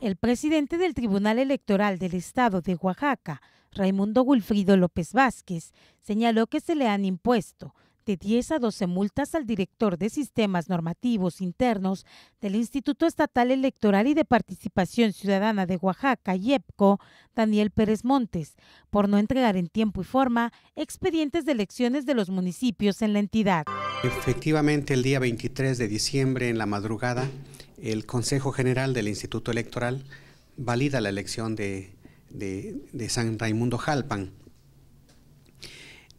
El presidente del Tribunal Electoral del Estado de Oaxaca, Raimundo Wilfrido López Vázquez, señaló que se le han impuesto de 10 a 12 multas al director de sistemas normativos internos del Instituto Estatal Electoral y de Participación Ciudadana de Oaxaca, IEPCO, Daniel Pérez Montes, por no entregar en tiempo y forma expedientes de elecciones de los municipios en la entidad. Efectivamente, el día 23 de diciembre, en la madrugada, el Consejo General del Instituto Electoral valida la elección de, de, San Raimundo Jalpan.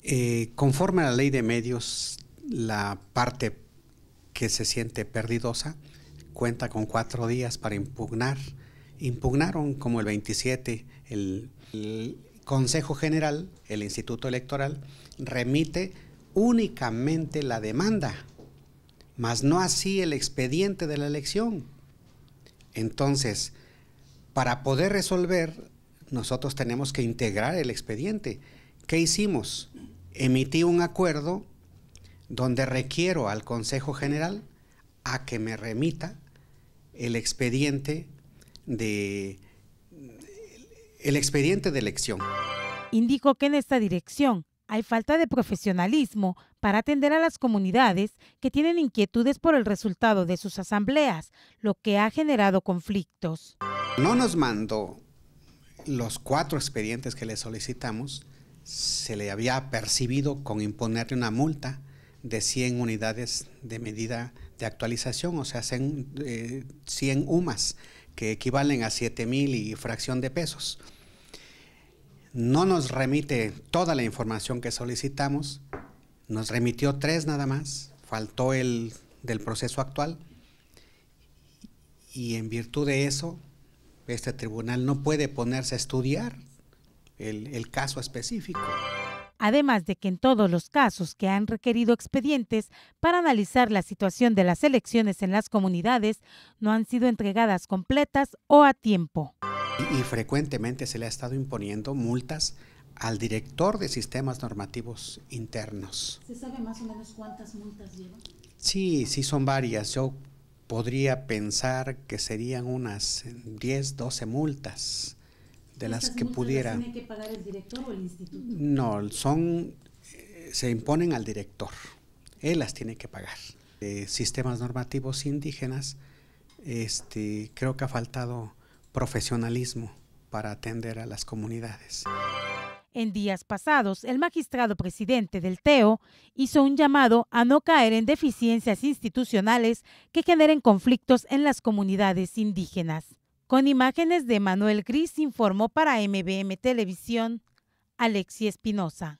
Eh, conforme a la ley de medios, la parte que se siente perdidosa cuenta con cuatro días para impugnar. Impugnaron como el 27 el Consejo General, el Instituto Electoral, remite únicamente la demanda, mas no así el expediente de la elección. Entonces, para poder resolver, nosotros tenemos que integrar el expediente. ¿Qué hicimos? Emití un acuerdo donde requiero al Consejo General a que me remita el expediente de el expediente de elección. Indicó que en esta dirección hay falta de profesionalismo para atender a las comunidades que tienen inquietudes por el resultado de sus asambleas, lo que ha generado conflictos. No nos mandó los cuatro expedientes que le solicitamos, se le había percibido con imponerle una multa de 100 unidades de medida de actualización, o sea, 100, eh, UMAS, que equivalen a 7 mil y fracción de pesos no nos remite toda la información que solicitamos, nos remitió tres nada más, faltó el del proceso actual y en virtud de eso este tribunal no puede ponerse a estudiar el, caso específico. Además de que en todos los casos que han requerido expedientes para analizar la situación de las elecciones en las comunidades no han sido entregadas completas o a tiempo. Y, frecuentemente se le ha estado imponiendo multas al director de sistemas normativos internos. ¿Se sabe más o menos cuántas multas lleva? Sí, sí son varias. Yo podría pensar que serían unas 10, 12 multas de las que pudiera. ¿Tiene que pagar el director o el instituto? No, son eh, se imponen al director. Él las tiene que pagar. sistemas normativos indígenas, este, creo que ha faltado profesionalismo para atender a las comunidades. En días pasados, el magistrado presidente del TEO hizo un llamado a no caer en deficiencias institucionales que generen conflictos en las comunidades indígenas. Con imágenes de Manuel Gris informó para MBM Televisión, Alexi Espinosa.